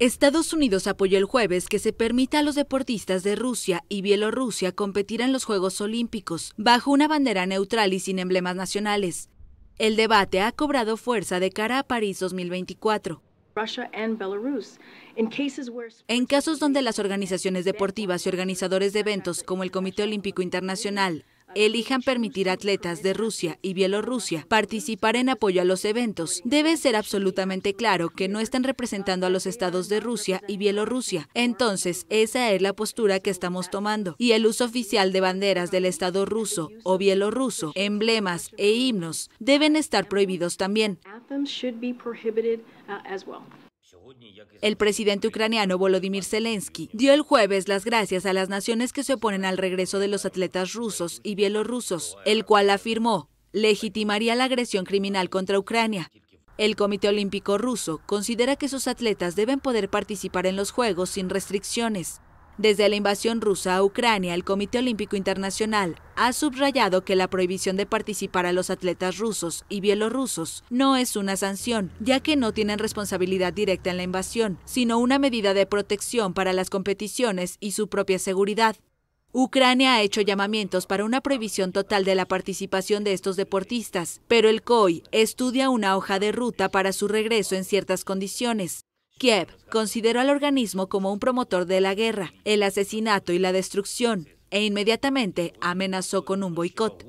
Estados Unidos apoyó el jueves que se permita a los deportistas de Rusia y Bielorrusia competir en los Juegos Olímpicos bajo una bandera neutral y sin emblemas nacionales. El debate ha cobrado fuerza de cara a París 2024. En casos donde las organizaciones deportivas y organizadores de eventos como el Comité Olímpico Internacional elijan permitir atletas de Rusia y Bielorrusia participar en apoyo a los eventos, debe ser absolutamente claro que no están representando a los estados de Rusia y Bielorrusia. Entonces, esa es la postura que estamos tomando. Y el uso oficial de banderas del estado ruso o bielorruso, emblemas e himnos deben estar prohibidos también. El presidente ucraniano Volodymyr Zelensky dio el jueves las gracias a las naciones que se oponen al regreso de los atletas rusos y bielorrusos, el cual afirmó legitimaría la agresión criminal contra Ucrania. El Comité Olímpico ruso considera que sus atletas deben poder participar en los Juegos sin restricciones. Desde la invasión rusa a Ucrania, el Comité Olímpico Internacional ha subrayado que la prohibición de participar a los atletas rusos y bielorrusos no es una sanción, ya que no tienen responsabilidad directa en la invasión, sino una medida de protección para las competiciones y su propia seguridad. Ucrania ha hecho llamamientos para una prohibición total de la participación de estos deportistas, pero el COI estudia una hoja de ruta para su regreso en ciertas condiciones. Kiev consideró al organismo como un promotor de la guerra, el asesinato y la destrucción, e inmediatamente amenazó con un boicot.